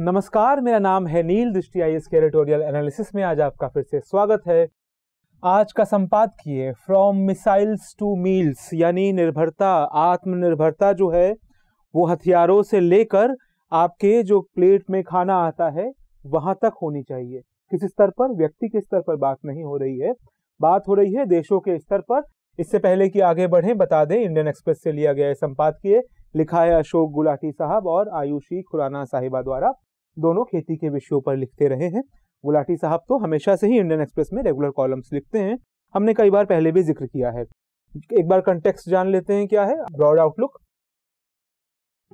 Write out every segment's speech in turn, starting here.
नमस्कार मेरा नाम है नील दृष्टि आई एस एडिटोरियल एनालिसिस में आज आपका फिर से स्वागत है आज का संपादकीय फ्रॉम मिसाइल्स टू मील्स यानी निर्भरता आत्मनिर्भरता जो है वो हथियारों से लेकर आपके जो प्लेट में खाना आता है वहां तक होनी चाहिए किस स्तर पर व्यक्ति के स्तर पर बात नहीं हो रही है बात हो रही है देशों के स्तर पर इससे पहले कि आगे बढ़े बता दें इंडियन एक्सप्रेस से लिया गया है संपादकीय लिखा है अशोक गुलाटी साहब और आयुषी खुराना साहिबा द्वारा दोनों खेती के विषयों पर लिखते रहे हैं गुलाटी साहब तो हमेशा से ही इंडियन एक्सप्रेस में रेगुलर कॉलम्स लिखते हैं हमने कई बार पहले भी जिक्र किया है एक बार कंटेक्स्ट जान लेते हैं क्या है ब्रॉड आउटलुक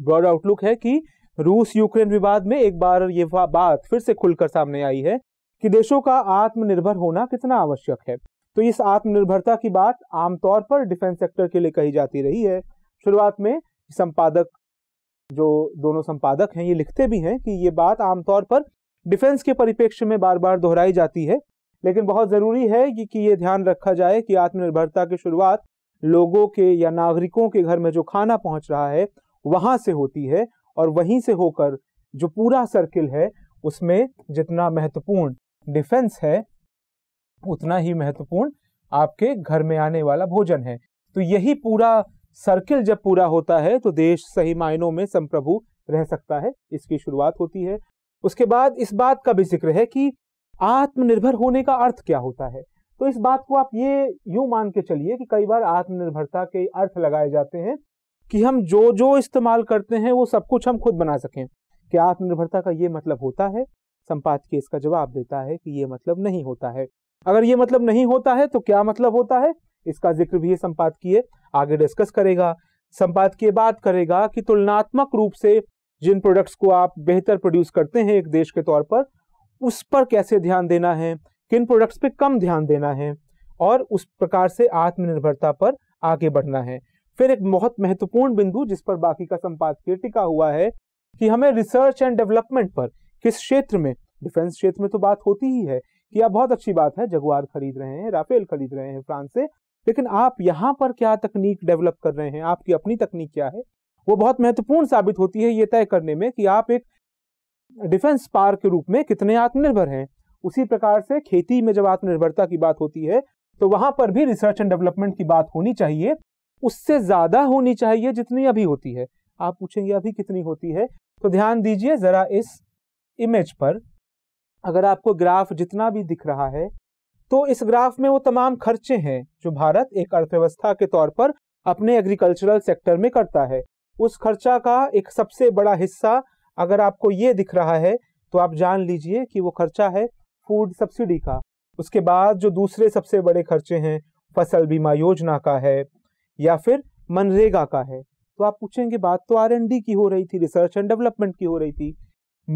ब्रॉड आउटलुक है कि रूस यूक्रेन विवाद में एक बार ये बात फिर से खुलकर सामने आई है कि देशों का आत्मनिर्भर होना कितना आवश्यक है तो इस आत्मनिर्भरता की बात आमतौर पर डिफेंस सेक्टर के लिए कही जाती रही है शुरुआत में संपादक जो दोनों संपादक हैं ये लिखते भी हैं कि ये बात आमतौर पर डिफेंस के परिप्रेक्ष्य में बार बार दोहराई जाती है लेकिन बहुत ज़रूरी है कि, कि ये ध्यान रखा जाए कि आत्मनिर्भरता की शुरुआत लोगों के या नागरिकों के घर में जो खाना पहुंच रहा है वहां से होती है और वहीं से होकर जो पूरा सर्किल है उसमें जितना महत्वपूर्ण डिफेंस है उतना ही महत्वपूर्ण आपके घर में आने वाला भोजन है तो यही पूरा सर्किल जब पूरा होता है तो देश सही मायनों में संप्रभु रह सकता है इसकी शुरुआत होती है उसके बाद इस बात का भी जिक्र है कि आत्मनिर्भर होने का अर्थ क्या होता है तो इस बात को आप ये यूं मान के चलिए कि कई बार आत्मनिर्भरता के अर्थ लगाए जाते हैं कि हम जो जो इस्तेमाल करते हैं वो सब कुछ हम खुद बना सकें कि आत्मनिर्भरता का ये मतलब होता है संपादकीय इसका जवाब देता है कि ये मतलब नहीं होता है अगर ये मतलब नहीं होता है तो क्या मतलब होता है इसका जिक्र भी संपादकीय आगे डिस्कस करेगा संपादकीय बात करेगा कि तुलनात्मक रूप से जिन प्रोडक्ट्स को आप बेहतर प्रोड्यूस करते हैं एक देश के तौर पर उस पर कैसे ध्यान देना है किन प्रोडक्ट्स पे कम ध्यान देना है और उस प्रकार से आत्मनिर्भरता पर आगे बढ़ना है फिर एक बहुत महत्वपूर्ण बिंदु जिस पर बाकी का संपादकीय टिका हुआ है कि हमें रिसर्च एंड डेवलपमेंट पर किस क्षेत्र में डिफेंस क्षेत्र में तो बात होती ही है कि आप बहुत अच्छी बात है जगुआर खरीद रहे हैं राफेल खरीद रहे हैं फ्रांस से लेकिन आप यहाँ पर क्या तकनीक डेवलप कर रहे हैं आपकी अपनी तकनीक क्या है वो बहुत महत्वपूर्ण साबित होती है ये तय करने में कि आप एक डिफेंस पार के रूप में कितने आत्मनिर्भर हैं उसी प्रकार से खेती में जब आत्मनिर्भरता की बात होती है तो वहां पर भी रिसर्च एंड डेवलपमेंट की बात होनी चाहिए उससे ज्यादा होनी चाहिए जितनी अभी होती है आप पूछेंगे अभी कितनी होती है तो ध्यान दीजिए जरा इस इमेज पर अगर आपको ग्राफ जितना भी दिख रहा है तो इस ग्राफ में वो तमाम खर्चे हैं जो भारत एक अर्थव्यवस्था के तौर पर अपने एग्रीकल्चरल सेक्टर में करता है उस खर्चा का एक सबसे बड़ा हिस्सा अगर आपको ये दिख रहा है तो आप जान लीजिए कि वो खर्चा है फूड सब्सिडी का उसके बाद जो दूसरे सबसे बड़े खर्चे हैं फसल बीमा योजना का है या फिर मनरेगा का है तो आप पूछेंगे बात तो आर की हो रही थी रिसर्च एंड डेवलपमेंट की हो रही थी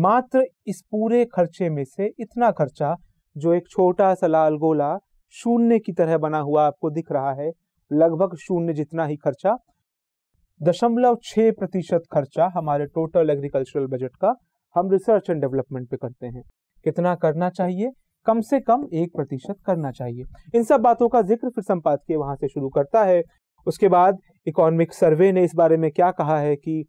मात्र इस पूरे खर्चे में से इतना खर्चा जो एक छोटा सा लाल गोला शून्य की तरह बना हुआ आपको दिख रहा है लगभग शून्य जितना ही खर्चा दशमलव छह प्रतिशत खर्चा हमारे टोटल एग्रीकल्चरल बजट का हम रिसर्च एंड डेवलपमेंट पे करते हैं कितना करना चाहिए कम से कम एक प्रतिशत करना चाहिए इन सब बातों का जिक्र फिर संपादकीय वहां से शुरू करता है उसके बाद इकोनॉमिक सर्वे ने इस बारे में क्या कहा है कि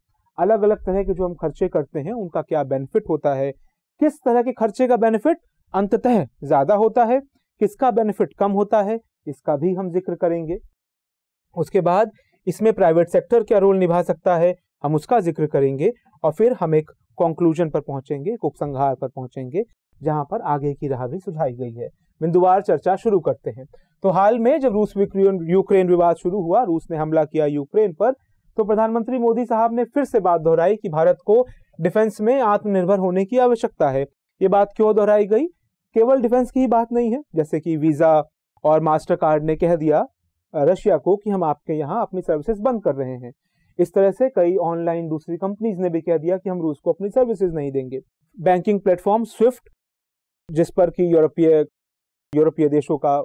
अलग अलग तरह के जो हम खर्चे करते हैं उनका क्या बेनिफिट होता है किस तरह के खर्चे का बेनिफिट अंततः ज़्यादा होता है किसका बेनिफिट कम होता है इसका भी हम जिक्र करेंगे उसके बाद इसमें प्राइवेट सेक्टर क्या रोल निभा सकता है हम उसका जिक्र करेंगे और फिर हम एक कॉन्क्लूजन पर पहुंचेंगे एक उपसंहार पर पहुंचेंगे जहां पर आगे की राह भी सुझाई गई है बिंदुवार चर्चा शुरू करते हैं तो हाल में जब रूस यूक्रेन विवाद शुरू हुआ रूस ने हमला किया यूक्रेन पर तो प्रधानमंत्री मोदी साहब ने फिर से बात दोहराई कि भारत को डिफेंस में आत्मनिर्भर होने की आवश्यकता है ये बात क्यों दोहराई गई केवल डिफेंस की ही बात नहीं है जैसे कि वीज़ा और मास्टर कार्ड ने कह दिया रशिया को कि हम आपके यहाँ अपनी सर्विसेज बंद कर रहे हैं इस तरह से कई ऑनलाइन दूसरी कंपनीज ने भी कह दिया कि हम रूस को अपनी सर्विसेज नहीं देंगे बैंकिंग प्लेटफॉर्म स्विफ्ट जिस पर कि यूरोपीय यूरोपीय देशों का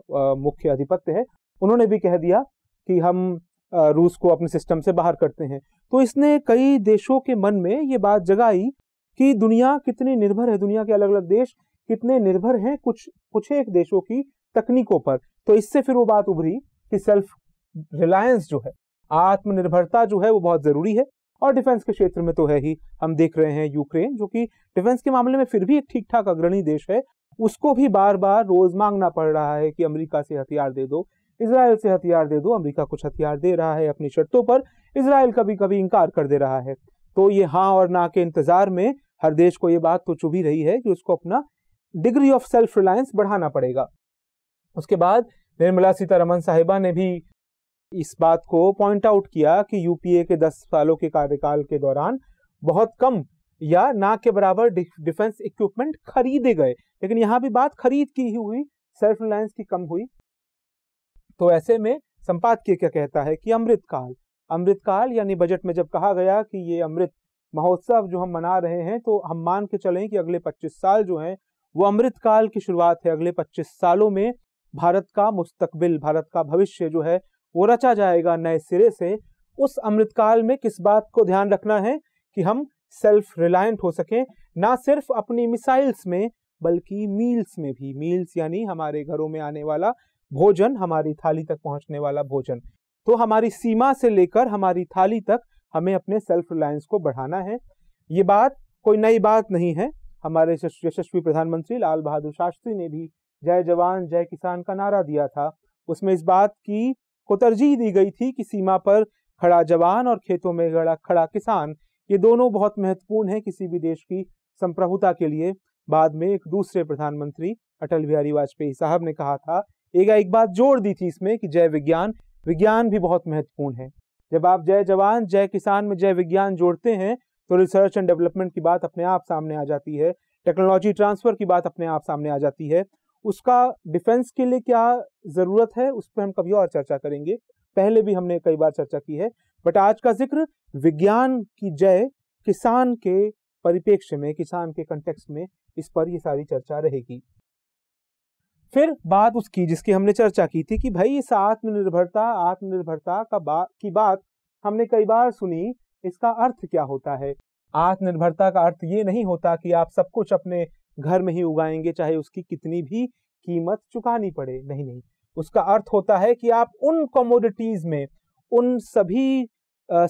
मुख्य आधिपत्य है उन्होंने भी कह दिया कि हम रूस को अपने सिस्टम से बाहर करते हैं तो इसने कई देशों के मन में ये बात जगाई कि दुनिया कितनी निर्भर है दुनिया के अलग अलग देश कितने निर्भर हैं कुछ कुछ एक देशों की तकनीकों पर तो इससे फिर वो बात उभरी कि सेल्फ रिलायंस जो है आत्मनिर्भरता जो है वो बहुत ज़रूरी है और डिफेंस के क्षेत्र में तो है ही हम देख रहे हैं यूक्रेन जो कि डिफेंस के मामले में फिर भी एक ठीक ठाक अग्रणी देश है उसको भी बार बार रोज मांगना पड़ रहा है कि अमेरिका से हथियार दे दो इसराइल से हथियार दे दो अमरीका कुछ हथियार दे रहा है अपनी शर्तों पर इसराइल कभी कभी इंकार कर दे रहा है तो ये हाँ और ना के इंतजार में हर देश को ये बात तो चुभी रही है कि उसको अपना डिग्री ऑफ सेल्फ रिलायंस बढ़ाना पड़ेगा उसके बाद निर्मला सीतारमन साहिबा ने भी इस बात को पॉइंट आउट किया कि यूपीए के दस सालों के कार्यकाल के दौरान बहुत कम या ना के बराबर डिफेंस इक्विपमेंट खरीदे गए लेकिन यहाँ भी बात खरीद की ही हुई सेल्फ रिलायंस की कम हुई तो ऐसे में संपादकीय क्या कहता है कि अमृतकाल अमृतकाल यानी बजट में जब कहा गया कि ये अमृत महोत्सव जो हम मना रहे हैं तो हम मान के चलें कि अगले 25 साल जो हैं वो अमृत काल की शुरुआत है अगले 25 सालों में भारत का मुस्तकबिल भारत का भविष्य जो है वो रचा जाएगा नए सिरे से उस अमृतकाल में किस बात को ध्यान रखना है कि हम सेल्फ रिलायंट हो सकें ना सिर्फ अपनी मिसाइल्स में बल्कि मील्स में भी मील्स यानी हमारे घरों में आने वाला भोजन हमारी थाली तक पहुंचने वाला भोजन तो हमारी सीमा से लेकर हमारी थाली तक हमें अपने सेल्फ रिलायंस को बढ़ाना है ये बात कोई नई बात नहीं है हमारे यशस्वी प्रधानमंत्री लाल बहादुर शास्त्री ने भी जय जवान जय किसान का नारा दिया था उसमें इस बात की को तरजीह दी गई थी कि सीमा पर खड़ा जवान और खेतों में खड़ा खड़ा किसान ये दोनों बहुत महत्वपूर्ण है किसी भी देश की संप्रभुता के लिए बाद में एक दूसरे प्रधानमंत्री अटल बिहारी वाजपेयी साहब ने कहा था एक एक बात जोड़ दी थी इसमें कि जय विज्ञान विज्ञान भी बहुत महत्वपूर्ण है जब आप जय जवान जय किसान में जय विज्ञान जोड़ते हैं तो रिसर्च एंड डेवलपमेंट की बात अपने आप सामने आ जाती है टेक्नोलॉजी ट्रांसफर की बात अपने आप सामने आ जाती है उसका डिफेंस के लिए क्या ज़रूरत है उस पर हम कभी और चर्चा करेंगे पहले भी हमने कई बार चर्चा की है बट आज का जिक्र विज्ञान की जय किसान के परिप्रेक्ष्य में किसान के कंटेक्स में इस पर ये सारी चर्चा रहेगी फिर बात उसकी जिसकी हमने चर्चा की थी कि भाई इस आत्मनिर्भरता आत्मनिर्भरता का बा, की बात हमने कई बार सुनी इसका अर्थ क्या होता है आत्मनिर्भरता का अर्थ ये नहीं होता कि आप सब कुछ अपने घर में ही उगाएंगे चाहे उसकी कितनी भी कीमत चुकानी पड़े नहीं नहीं उसका अर्थ होता है कि आप उन कमोडिटीज में उन सभी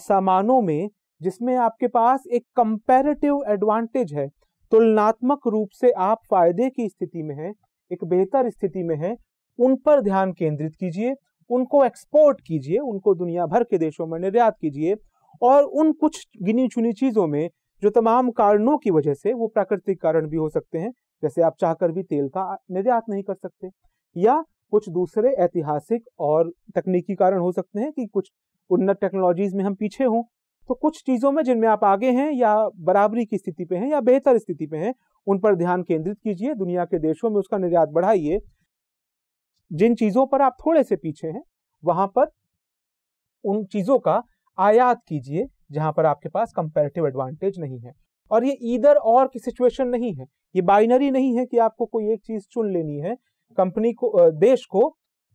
सामानों में जिसमें आपके पास एक कंपैरेटिव एडवांटेज है तुलनात्मक रूप से आप फायदे की स्थिति में हैं एक बेहतर स्थिति में हैं उन पर ध्यान केंद्रित कीजिए उनको एक्सपोर्ट कीजिए उनको दुनिया भर के देशों में निर्यात कीजिए और उन कुछ गिनी चुनी चीज़ों में जो तमाम कारणों की वजह से वो प्राकृतिक कारण भी हो सकते हैं जैसे आप चाहकर भी तेल का निर्यात नहीं कर सकते या कुछ दूसरे ऐतिहासिक और तकनीकी कारण हो सकते हैं कि कुछ उन्नत टेक्नोलॉजीज में हम पीछे हों तो कुछ चीज़ों में जिनमें आप आगे हैं या बराबरी की स्थिति पे हैं या बेहतर स्थिति पे हैं उन पर ध्यान केंद्रित कीजिए दुनिया के देशों में उसका निर्यात बढ़ाइए जिन चीज़ों पर आप थोड़े से पीछे हैं वहां पर उन चीज़ों का आयात कीजिए जहां पर आपके पास कंपेरेटिव एडवांटेज नहीं है और ये इधर और की सिचुएशन नहीं है ये बाइनरी नहीं है कि आपको कोई एक चीज चुन लेनी है कंपनी को देश को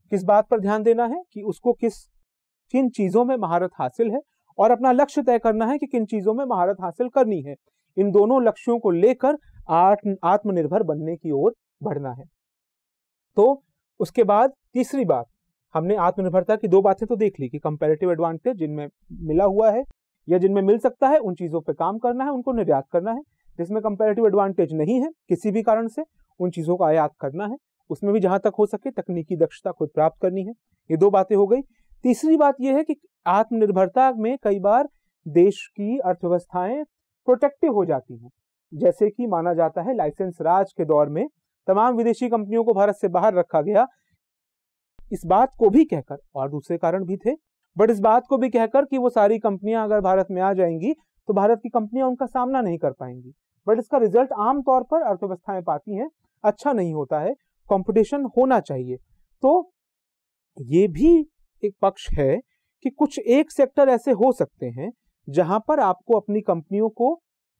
किस बात पर ध्यान देना है कि उसको किस किन चीजों में महारत हासिल है और अपना लक्ष्य तय करना है कि किन चीजों में महारत हासिल करनी है इन दोनों लक्ष्यों को लेकर आत्मनिर्भर बनने की ओर बढ़ना है तो उसके बाद तीसरी बात हमने आत्मनिर्भरता की दो बातें तो देख ली कि कंपेरेटिव एडवांटेज जिनमें मिला हुआ है या जिनमें मिल सकता है उन चीज़ों पर काम करना है उनको निर्यात करना है जिसमें कंपेरेटिव एडवांटेज नहीं है किसी भी कारण से उन चीज़ों का आयात करना है उसमें भी जहाँ तक हो सके तकनीकी दक्षता खुद प्राप्त करनी है ये दो बातें हो गई तीसरी बात यह है कि आत्मनिर्भरता में कई बार देश की अर्थव्यवस्थाएं प्रोटेक्टिव हो जाती हैं जैसे कि माना जाता है लाइसेंस राज के दौर में तमाम विदेशी कंपनियों को भारत से बाहर रखा गया इस बात को भी कहकर और दूसरे कारण भी थे बट इस बात को भी कहकर कि वो सारी कंपनियां अगर भारत में आ जाएंगी तो भारत की कंपनियां उनका सामना नहीं कर पाएंगी बट इसका रिजल्ट आमतौर पर अर्थव्यवस्था में पाती हैं अच्छा नहीं होता है कंपटीशन होना चाहिए तो ये भी एक पक्ष है कि कुछ एक सेक्टर ऐसे हो सकते हैं जहां पर आपको अपनी कंपनियों को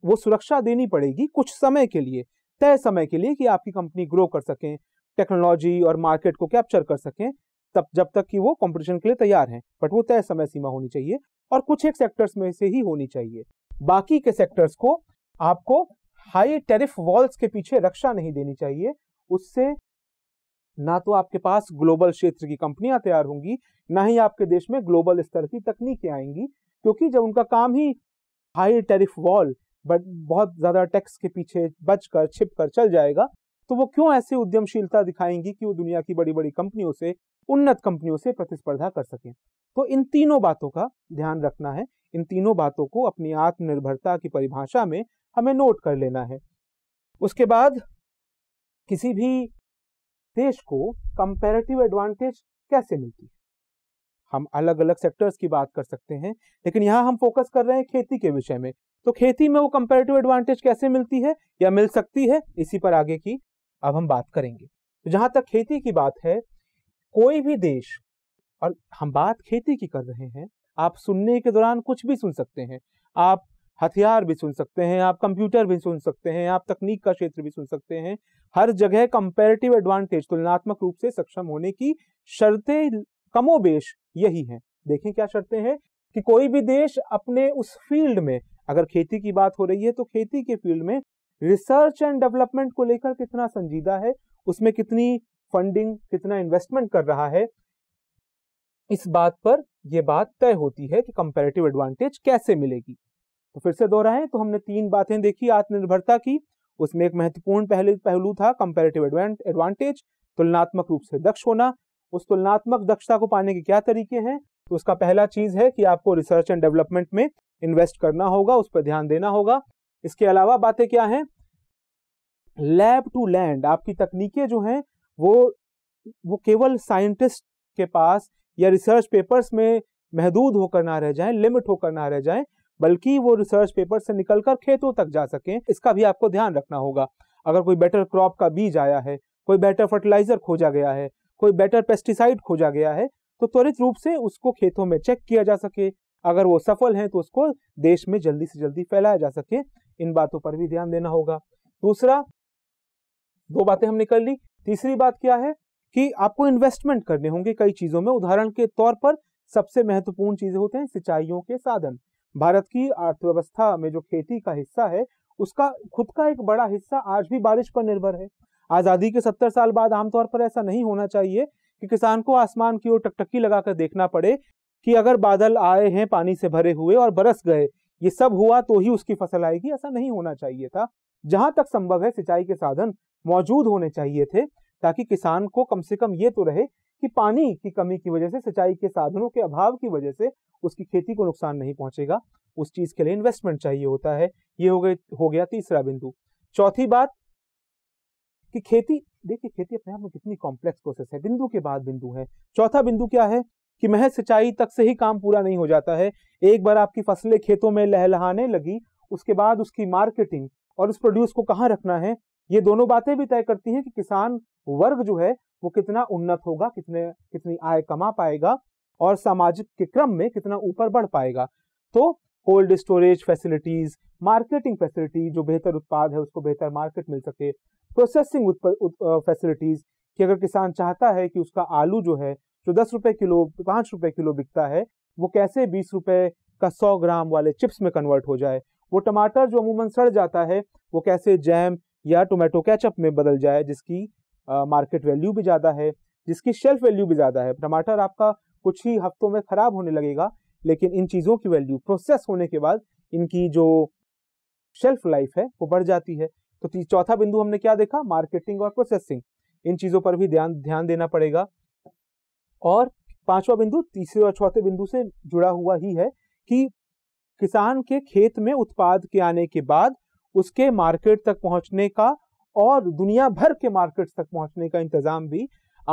वो सुरक्षा देनी पड़ेगी कुछ समय के लिए तय समय के लिए कि आपकी कंपनी ग्रो कर सकें टेक्नोलॉजी और मार्केट को कैप्चर कर सकें तब जब तक कि वो कंपटीशन के लिए तैयार हैं बट वो तय समय सीमा होनी चाहिए और कुछ एक सेक्टर्स में से ही होनी चाहिए बाकी के सेक्टर्स को आपको हाई टेरिफ वॉल्स के पीछे रक्षा नहीं देनी चाहिए उससे ना तो आपके पास ग्लोबल क्षेत्र की कंपनियां तैयार होंगी ना ही आपके देश में ग्लोबल स्तर की तकनीकें आएंगी क्योंकि जब उनका काम ही हाई टेरिफ वॉल बट बहुत ज़्यादा टैक्स के पीछे बचकर छिप कर चल जाएगा तो वो क्यों ऐसे उद्यमशीलता दिखाएंगी कि वो दुनिया की बड़ी बड़ी कंपनियों से उन्नत कंपनियों से प्रतिस्पर्धा कर सकें तो इन तीनों बातों का ध्यान रखना है इन तीनों बातों को अपनी आत्मनिर्भरता की परिभाषा में हमें नोट कर लेना है उसके बाद किसी भी देश को कंपेरेटिव एडवांटेज कैसे मिलती है हम अलग अलग सेक्टर्स की बात कर सकते हैं लेकिन यहाँ हम फोकस कर रहे हैं खेती के विषय में तो खेती में वो कंपेरेटिव एडवांटेज कैसे मिलती है या मिल सकती है इसी पर आगे की अब हम बात करेंगे तो जहां तक खेती की बात है कोई भी देश और हम बात खेती की कर रहे हैं आप सुनने के दौरान कुछ भी सुन सकते हैं आप हथियार भी सुन सकते हैं आप कंप्यूटर भी सुन सकते हैं आप तकनीक का क्षेत्र भी सुन सकते हैं हर जगह कंपेरेटिव एडवांटेज तुलनात्मक रूप से सक्षम होने की शर्तें कमोबेश यही हैं देखें क्या शर्तें हैं कि कोई भी देश अपने उस फील्ड में अगर खेती की बात हो रही है तो खेती के फील्ड में रिसर्च एंड डेवलपमेंट को लेकर कितना संजीदा है उसमें कितनी फंडिंग कितना इन्वेस्टमेंट कर रहा है इस बात पर यह बात तय होती है कि कंपेरेटिव एडवांटेज कैसे मिलेगी तो फिर से दोहराए तो हमने तीन बातें देखी आत्मनिर्भरता की उसमें एक महत्वपूर्ण पहले पहलू था कंपेरेटिव एडवांटेज तुलनात्मक रूप से दक्ष होना उस तुलनात्मक दक्षता को पाने के क्या तरीके हैं तो उसका पहला चीज है कि आपको रिसर्च एंड डेवलपमेंट में इन्वेस्ट करना होगा उस पर ध्यान देना होगा इसके अलावा बातें क्या हैं लैब टू लैंड आपकी तकनीकें जो हैं वो वो केवल साइंटिस्ट के पास या रिसर्च पेपर्स में महदूद होकर ना रह जाएं लिमिट होकर ना रह जाएं बल्कि वो रिसर्च पेपर से निकलकर खेतों तक जा सकें इसका भी आपको ध्यान रखना होगा अगर कोई बेटर क्रॉप का बीज आया है कोई बेटर फर्टिलाइजर खोजा गया है कोई बेटर पेस्टिसाइड खोजा गया है तो त्वरित रूप से उसको खेतों में चेक किया जा सके अगर वो सफल हैं तो उसको देश में जल्दी से जल्दी फैलाया जा सके इन बातों पर भी ध्यान देना होगा दूसरा दो बातें हमने कर ली तीसरी बात क्या है कि आपको इन्वेस्टमेंट करने होंगे कई चीजों में उदाहरण के तौर पर सबसे महत्वपूर्ण चीजें होते हैं सिंचाइयों के साधन भारत की अर्थव्यवस्था में जो खेती का हिस्सा है उसका खुद का एक बड़ा हिस्सा आज भी बारिश पर निर्भर है आजादी के सत्तर साल बाद आमतौर पर ऐसा नहीं होना चाहिए कि किसान को आसमान की ओर टकटकी लगाकर देखना पड़े कि अगर बादल आए हैं पानी से भरे हुए और बरस गए ये सब हुआ तो ही उसकी फसल आएगी ऐसा नहीं होना चाहिए था जहां तक संभव है सिंचाई के साधन मौजूद होने चाहिए थे ताकि किसान को कम से कम ये तो रहे कि पानी की कमी की वजह से सिंचाई के साधनों के अभाव की वजह से उसकी खेती को नुकसान नहीं पहुंचेगा उस चीज के लिए इन्वेस्टमेंट चाहिए होता है ये हो गए हो गया तीसरा बिंदु चौथी बात कि खेती देखिए खेती अपने आप में कितनी कॉम्प्लेक्स प्रोसेस है बिंदु के बाद बिंदु है चौथा बिंदु क्या है कि महज सिंचाई तक से ही काम पूरा नहीं हो जाता है एक बार आपकी फसलें खेतों में लहलहाने लगी उसके बाद उसकी मार्केटिंग और उस प्रोड्यूस को कहाँ रखना है ये दोनों बातें भी तय करती हैं कि किसान वर्ग जो है वो कितना उन्नत होगा कितने कितनी आय कमा पाएगा और सामाजिक के क्रम में कितना ऊपर बढ़ पाएगा तो cold storage facilities marketing facility जो बेहतर उत्पाद है उसको बेहतर मार्केट मिल सके प्रोसेसिंग फैसिलिटीज कि अगर किसान चाहता है कि उसका आलू जो है जो दस रुपए किलो पाँच रुपए किलो बिकता है वो कैसे बीस रुपए का सौ ग्राम वाले चिप्स में कन्वर्ट हो जाए वो टमाटर जो अमूमन सड़ जाता है वो कैसे जैम या टोमेटो कैचअप में बदल जाए जिसकी मार्केट वैल्यू भी ज़्यादा है जिसकी शेल्फ वैल्यू भी ज़्यादा है टमाटर आपका कुछ ही हफ्तों में ख़राब होने लगेगा लेकिन इन चीज़ों की वैल्यू प्रोसेस होने के बाद इनकी जो शेल्फ लाइफ है वो बढ़ जाती है तो चौथा बिंदु हमने क्या देखा मार्केटिंग और प्रोसेसिंग इन चीज़ों पर भी ध्यान ध्यान देना पड़ेगा और पांचवा बिंदु तीसरे और चौथे बिंदु से जुड़ा हुआ ही है कि किसान के खेत में उत्पाद के आने के बाद उसके मार्केट तक पहुंचने का और दुनिया भर के मार्केट तक पहुंचने का इंतजाम भी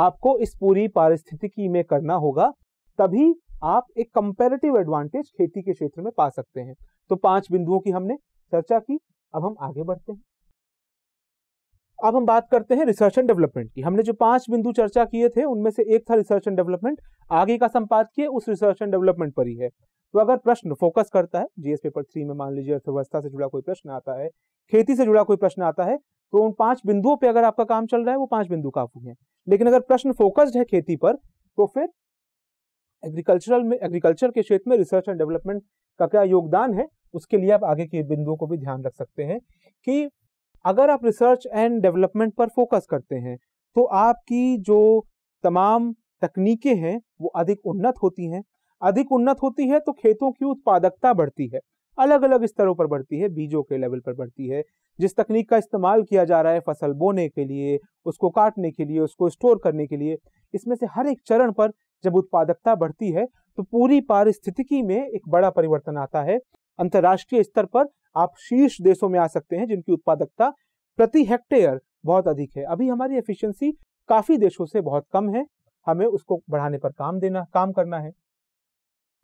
आपको इस पूरी पारिस्थितिकी में करना होगा तभी आप एक कंपेरेटिव एडवांटेज खेती के क्षेत्र में पा सकते हैं तो पांच बिंदुओं की हमने चर्चा की अब हम आगे बढ़ते हैं अब हम बात करते हैं रिसर्च एंड डेवलपमेंट की हमने जो पांच बिंदु चर्चा किए थे उनमें से एक था रिसर्च एंड डेवलपमेंट आगे का संपादकीय उस रिसर्च एंड डेवलपमेंट पर ही है तो अगर प्रश्न फोकस करता है जीएस पेपर थ्री में मान लीजिए अर्थव्यवस्था से जुड़ा कोई प्रश्न आता है खेती से जुड़ा कोई प्रश्न आता है तो उन पांच बिंदुओं पर अगर आपका काम चल रहा है वो पांच बिंदु काफी है लेकिन अगर प्रश्न फोकस्ड है खेती पर तो फिर एग्रीकल्चरल में एग्रीकल्चर के क्षेत्र में रिसर्च एंड डेवलपमेंट का क्या योगदान है उसके लिए आप आगे के बिंदुओं को भी ध्यान रख सकते हैं कि अगर आप रिसर्च एंड डेवलपमेंट पर फोकस करते हैं तो आपकी जो तमाम तकनीकें हैं वो अधिक उन्नत होती हैं अधिक उन्नत होती है तो खेतों की उत्पादकता बढ़ती है अलग अलग स्तरों पर बढ़ती है बीजों के लेवल पर बढ़ती है जिस तकनीक का इस्तेमाल किया जा रहा है फसल बोने के लिए उसको काटने के लिए उसको स्टोर करने के लिए इसमें से हर एक चरण पर जब उत्पादकता बढ़ती है तो पूरी पारिस्थितिकी में एक बड़ा परिवर्तन आता है अंतर्राष्ट्रीय स्तर पर आप शीर्ष देशों में आ सकते हैं जिनकी उत्पादकता प्रति हेक्टेयर बहुत अधिक है अभी हमारी एफिशिएंसी काफी देशों से बहुत कम है हमें उसको बढ़ाने पर काम देना काम करना है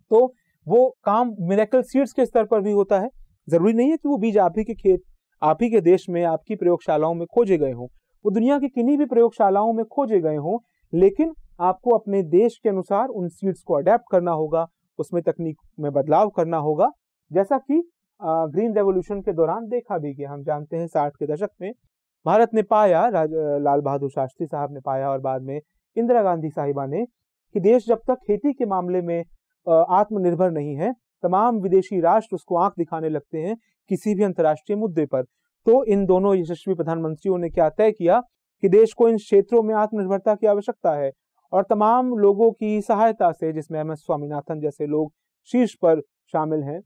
तो वो काम मिरेकल सीड्स के स्तर पर भी होता है जरूरी नहीं है कि वो बीज आप ही के खेत आप ही के देश में आपकी प्रयोगशालाओं में खोजे गए हों वो दुनिया की किन्हीं भी प्रयोगशालाओं में खोजे गए हों लेकिन आपको अपने देश के अनुसार उन सीड्स को अडेप्ट करना होगा उसमें तकनीक में बदलाव करना होगा जैसा कि ग्रीन रेवोल्यूशन के दौरान देखा भी गया हम जानते हैं साठ के दशक में भारत ने पाया लाल बहादुर शास्त्री साहब ने पाया और बाद में इंदिरा गांधी साहिबा ने कि देश जब तक खेती के मामले में आत्मनिर्भर नहीं है तमाम विदेशी राष्ट्र उसको आंख दिखाने लगते हैं किसी भी अंतर्राष्ट्रीय मुद्दे पर तो इन दोनों यशस्वी प्रधानमंत्रियों ने क्या तय किया कि देश को इन क्षेत्रों में आत्मनिर्भरता की आवश्यकता है और तमाम लोगों की सहायता से जिसमें एम एस स्वामीनाथन जैसे लोग शीर्ष पर शामिल हैं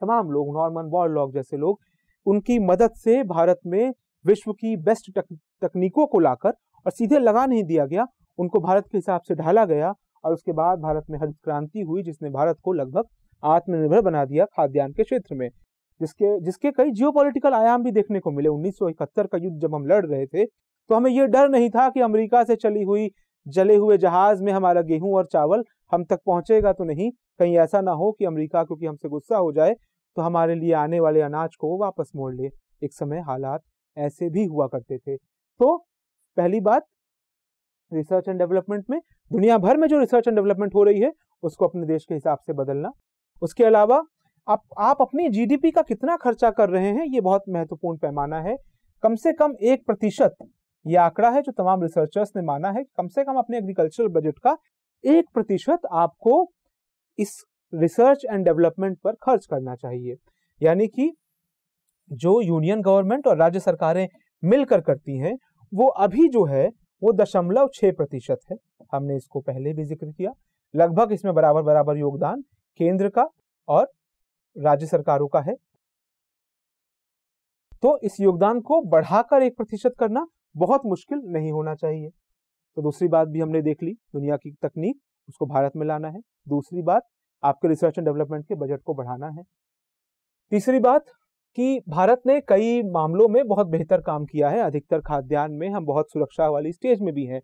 तमाम लोग नॉर्मन वॉरलॉक जैसे लोग उनकी मदद से भारत में विश्व की बेस्ट तक, तकनीकों को लाकर और सीधे लगा नहीं दिया गया उनको भारत के हिसाब से ढाला गया और उसके बाद भारत में हरित क्रांति हुई जिसने भारत को लगभग आत्मनिर्भर बना दिया खाद्यान्न के क्षेत्र में जिसके जिसके कई जियो आयाम भी देखने को मिले उन्नीस का युद्ध जब हम लड़ रहे थे तो हमें यह डर नहीं था कि अमेरिका से चली हुई जले हुए जहाज में हमारा गेहूं और चावल हम तक पहुंचेगा तो नहीं कहीं ऐसा ना हो कि अमेरिका क्योंकि हमसे गुस्सा हो जाए तो हमारे लिए आने वाले अनाज को वापस मोड़ ले एक समय हालात ऐसे भी हुआ करते थे तो पहली बात रिसर्च एंड डेवलपमेंट में दुनिया भर में जो रिसर्च एंड डेवलपमेंट हो रही है उसको अपने देश के हिसाब से बदलना उसके अलावा आप आप अपनी जीडीपी का कितना खर्चा कर रहे हैं ये बहुत महत्वपूर्ण पैमाना है कम से कम एक प्रतिशत ये आंकड़ा है जो तमाम रिसर्चर्स ने माना है कम से कम अपने एग्रीकल्चरल बजट का एक प्रतिशत आपको इस रिसर्च एंड डेवलपमेंट पर खर्च करना चाहिए यानी कि जो यूनियन गवर्नमेंट और राज्य सरकारें मिलकर करती हैं वो अभी जो है वो दशमलव छः प्रतिशत है हमने इसको पहले भी जिक्र किया लगभग इसमें बराबर बराबर योगदान केंद्र का और राज्य सरकारों का है तो इस योगदान को बढ़ाकर एक प्रतिशत करना बहुत मुश्किल नहीं होना चाहिए तो दूसरी बात भी हमने देख ली दुनिया की तकनीक उसको भारत में लाना है दूसरी बात आपके रिसर्च एंड डेवलपमेंट के बजट को बढ़ाना है तीसरी बात कि भारत ने कई मामलों में बहुत बेहतर काम किया है अधिकतर खाद्यान्न में हम बहुत सुरक्षा वाली स्टेज में भी हैं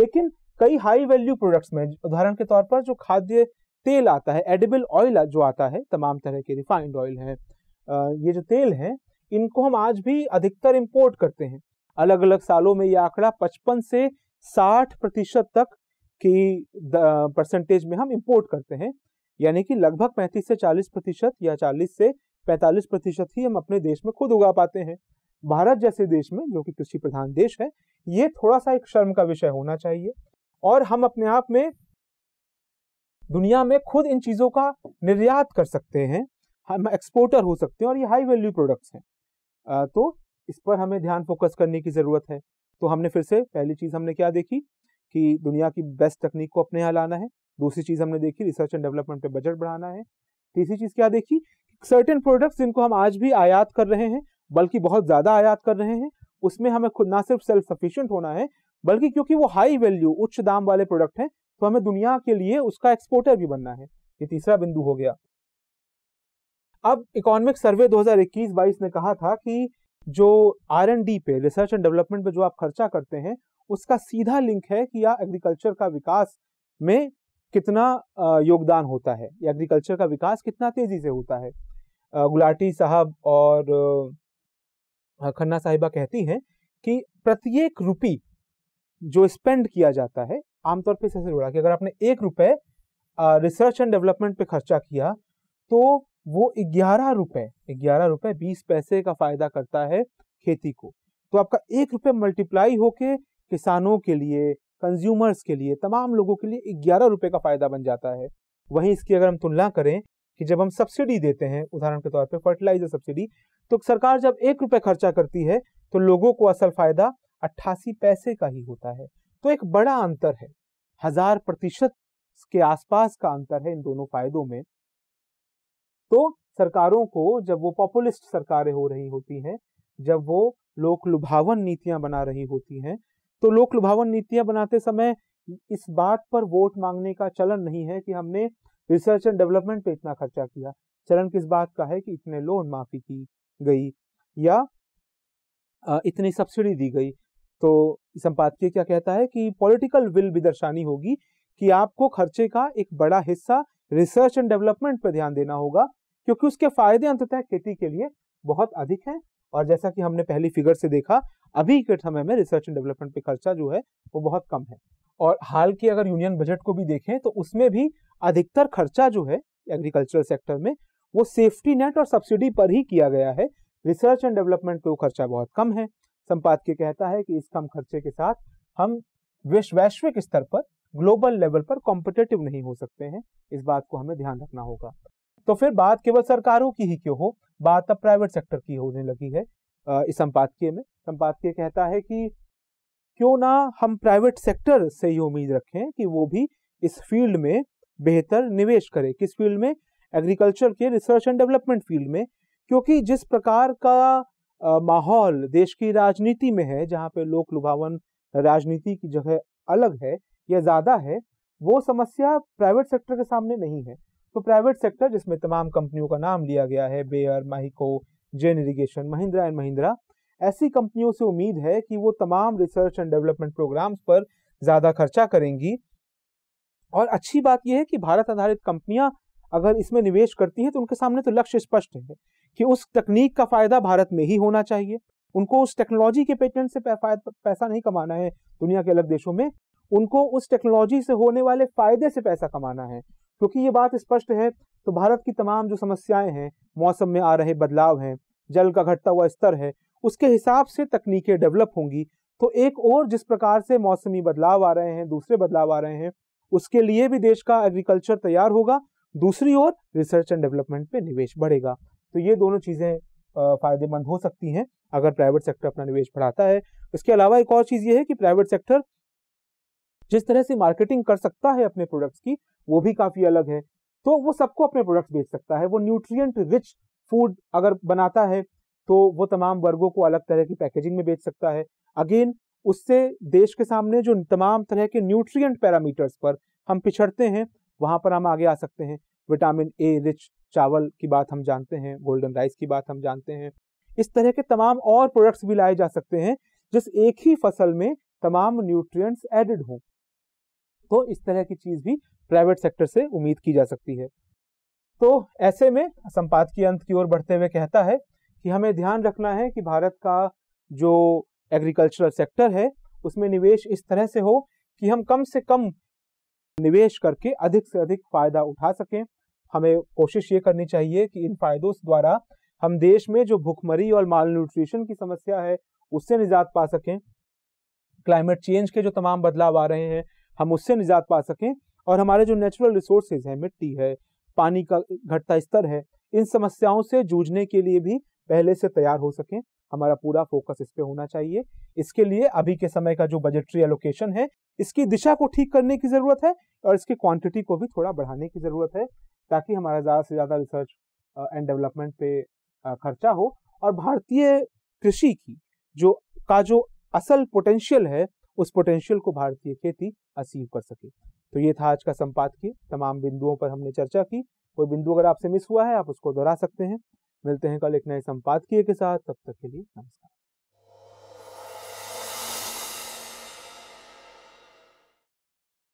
लेकिन कई हाई वैल्यू प्रोडक्ट्स में उदाहरण के तौर पर जो खाद्य तेल आता है एडिबल ऑयल जो आता है तमाम तरह के रिफाइंड ऑयल है ये जो तेल हैं इनको हम आज भी अधिकतर इम्पोर्ट करते हैं अलग अलग सालों में यह आंकड़ा 55 से 60 प्रतिशत तक की परसेंटेज में हम इंपोर्ट करते हैं यानी कि लगभग 35 से 40 प्रतिशत या 40 से 45 प्रतिशत ही हम अपने देश में खुद उगा पाते हैं भारत जैसे देश में जो कि कृषि प्रधान देश है ये थोड़ा सा एक शर्म का विषय होना चाहिए और हम अपने आप में दुनिया में खुद इन चीज़ों का निर्यात कर सकते हैं हम एक्सपोर्टर हो सकते हैं और ये हाई वैल्यू प्रोडक्ट्स हैं तो इस पर हमें ध्यान फोकस करने की ज़रूरत है तो हमने फिर से पहली चीज़ हमने क्या देखी कि दुनिया की बेस्ट तकनीक को अपने यहाँ लाना है दूसरी चीज़ हमने देखी रिसर्च एंड डेवलपमेंट पे बजट बढ़ाना है तीसरी चीज़ क्या देखी सर्टेन प्रोडक्ट्स जिनको हम आज भी आयात कर रहे हैं बल्कि बहुत ज़्यादा आयात कर रहे हैं उसमें हमें खुद ना सिर्फ सेल्फ सफिशियंट होना है बल्कि क्योंकि वो हाई वैल्यू उच्च दाम वाले प्रोडक्ट हैं तो हमें दुनिया के लिए उसका एक्सपोर्टर भी बनना है ये तीसरा बिंदु हो गया अब इकोनॉमिक सर्वे 2021-22 ने कहा था कि जो आर एन डी पे रिसर्च एंड डेवलपमेंट पे जो आप खर्चा करते हैं उसका सीधा लिंक है कि या एग्रीकल्चर का विकास में कितना योगदान होता है या एग्रीकल्चर का विकास कितना तेजी से होता है गुलाटी साहब और खन्ना साहिबा कहती हैं कि प्रत्येक रुपी जो स्पेंड किया जाता है आमतौर पर इससे जुड़ा कि अगर आपने एक रुपये रिसर्च एंड डेवलपमेंट पे खर्चा किया तो वो ग्यारह रुपए ग्यारह रुपए बीस पैसे का फायदा करता है खेती को तो आपका एक रुपए मल्टीप्लाई होके किसानों के लिए कंज्यूमर्स के लिए तमाम लोगों के लिए ग्यारह रुपए का फायदा बन जाता है वहीं इसकी अगर हम तुलना करें कि जब हम सब्सिडी देते हैं उदाहरण के तौर पर फर्टिलाइजर सब्सिडी तो सरकार जब एक रुपए खर्चा करती है तो लोगों को असल फायदा अट्ठासी पैसे का ही होता है तो एक बड़ा अंतर है हजार प्रतिशत के आसपास का अंतर है इन दोनों फायदों में तो सरकारों को जब वो पॉपुलिस्ट सरकारें हो रही होती हैं जब वो लोक लुभावन नीतियां बना रही होती हैं तो लोक लुभावन नीतियां बनाते समय इस बात पर वोट मांगने का चलन नहीं है कि हमने रिसर्च एंड डेवलपमेंट पे इतना खर्चा किया चलन किस बात का है कि इतने लोन माफी की गई या इतनी सब्सिडी दी गई तो संपादकीय क्या कहता है कि पॉलिटिकल विल भी दर्शानी होगी कि आपको खर्चे का एक बड़ा हिस्सा रिसर्च एंड डेवलपमेंट पर ध्यान देना होगा क्योंकि उसके फायदे अंततः खेती के लिए बहुत अधिक हैं और जैसा कि हमने पहली फिगर से देखा अभी के समय में रिसर्च एंड डेवलपमेंट पे खर्चा जो है वो बहुत कम है और हाल के अगर यूनियन बजट को भी देखें तो उसमें भी अधिकतर खर्चा जो है एग्रीकल्चरल सेक्टर में वो सेफ्टी नेट और सब्सिडी पर ही किया गया है रिसर्च एंड डेवलपमेंट पे वो खर्चा बहुत कम है संपादकीय कहता है कि इस कम खर्चे के साथ हम विश्व वैश्विक स्तर पर ग्लोबल लेवल पर कॉम्पिटेटिव नहीं हो सकते हैं इस बात को हमें ध्यान रखना होगा तो फिर बात केवल सरकारों की ही क्यों हो बात अब प्राइवेट सेक्टर की होने लगी है इस संपादकीय में संपादकीय कहता है कि क्यों ना हम प्राइवेट सेक्टर से ये उम्मीद रखें कि वो भी इस फील्ड में बेहतर निवेश करे किस फील्ड में एग्रीकल्चर के रिसर्च एंड डेवलपमेंट फील्ड में क्योंकि जिस प्रकार का माहौल देश की राजनीति में है जहाँ पे लोक लुभावन राजनीति की जगह अलग है या ज़्यादा है वो समस्या प्राइवेट सेक्टर के सामने नहीं है तो प्राइवेट सेक्टर जिसमें तमाम कंपनियों का नाम लिया गया है Bayer Mahyco Jain Irrigation Mahindra and Mahindra ऐसी कंपनियों से उम्मीद है कि वो तमाम रिसर्च एंड डेवलपमेंट प्रोग्राम्स पर ज़्यादा खर्चा करेंगी और अच्छी बात यह है कि भारत आधारित कंपनियां अगर इसमें निवेश करती हैं तो उनके सामने तो लक्ष्य स्पष्ट है कि उस तकनीक का फ़ायदा भारत में ही होना चाहिए उनको उस टेक्नोलॉजी के पेटेंट से पैसा नहीं कमाना है दुनिया के अलग देशों में उनको उस टेक्नोलॉजी से होने वाले फ़ायदे से पैसा कमाना है क्योंकि ये बात स्पष्ट है तो भारत की तमाम जो समस्याएं हैं मौसम में आ रहे बदलाव हैं जल का घटता हुआ स्तर है उसके हिसाब से तकनीकें डेवलप होंगी तो एक और जिस प्रकार से मौसमी बदलाव आ रहे हैं दूसरे बदलाव आ रहे हैं उसके लिए भी देश का एग्रीकल्चर तैयार होगा दूसरी ओर रिसर्च एंड डेवलपमेंट पे निवेश बढ़ेगा तो ये दोनों चीज़ें फायदेमंद हो सकती हैं अगर प्राइवेट सेक्टर अपना निवेश बढ़ाता है इसके अलावा एक और चीज़ ये है कि प्राइवेट सेक्टर जिस तरह से मार्केटिंग कर सकता है अपने प्रोडक्ट्स की वो भी काफी अलग है तो वो सबको अपने प्रोडक्ट्स बेच सकता है वो न्यूट्रिएंट रिच फूड अगर बनाता है तो वो तमाम वर्गों को अलग तरह की पैकेजिंग में बेच सकता है अगेन उससे देश के सामने जो तमाम तरह के न्यूट्रिएंट पैरामीटर्स पर हम पिछड़ते हैं वहां पर हम आगे आ सकते हैं विटामिन ए रिच चावल की बात हम जानते हैं गोल्डन राइस की बात हम जानते हैं इस तरह के तमाम और प्रोडक्ट्स भी लाए जा सकते हैं जिस एक ही फसल में तमाम न्यूट्रिएंट्स एडेड हों तो इस तरह की चीज भी प्राइवेट सेक्टर से उम्मीद की जा सकती है तो ऐसे में संपाद की अंत की ओर बढ़ते हुए कहता है कि हमें ध्यान रखना है कि भारत का जो एग्रीकल्चरल सेक्टर है उसमें निवेश इस तरह से हो कि हम कम से कम निवेश करके अधिक से अधिक फायदा उठा सकें हमें कोशिश ये करनी चाहिए कि इन फायदों द्वारा हम देश में जो भूखमरी और माल न्यूट्रिशन की समस्या है उससे निजात पा सकें क्लाइमेट चेंज के जो तमाम बदलाव आ रहे हैं हम उससे निजात पा सकें और हमारे जो नेचुरल रिसोर्सेज हैं मिट्टी है पानी का घटता स्तर है इन समस्याओं से जूझने के लिए भी पहले से तैयार हो सकें हमारा पूरा फोकस इस पे होना चाहिए इसके लिए अभी के समय का जो बजटरी एलोकेशन है इसकी दिशा को ठीक करने की ज़रूरत है और इसकी क्वांटिटी को भी थोड़ा बढ़ाने की ज़रूरत है ताकि हमारा ज़्यादा से ज़्यादा रिसर्च एंड डेवलपमेंट पे खर्चा हो और भारतीय कृषि की जो का जो असल पोटेंशियल है उस पोटेंशियल को भारतीय खेती अचीव कर सके तो ये था आज का संपादकीय तमाम बिंदुओं पर हमने चर्चा की कोई बिंदु अगर आपसे मिस हुआ है आप उसको दोहरा सकते हैं मिलते हैं कल एक नए संपादकीय के साथ तब तक के लिए नमस्कार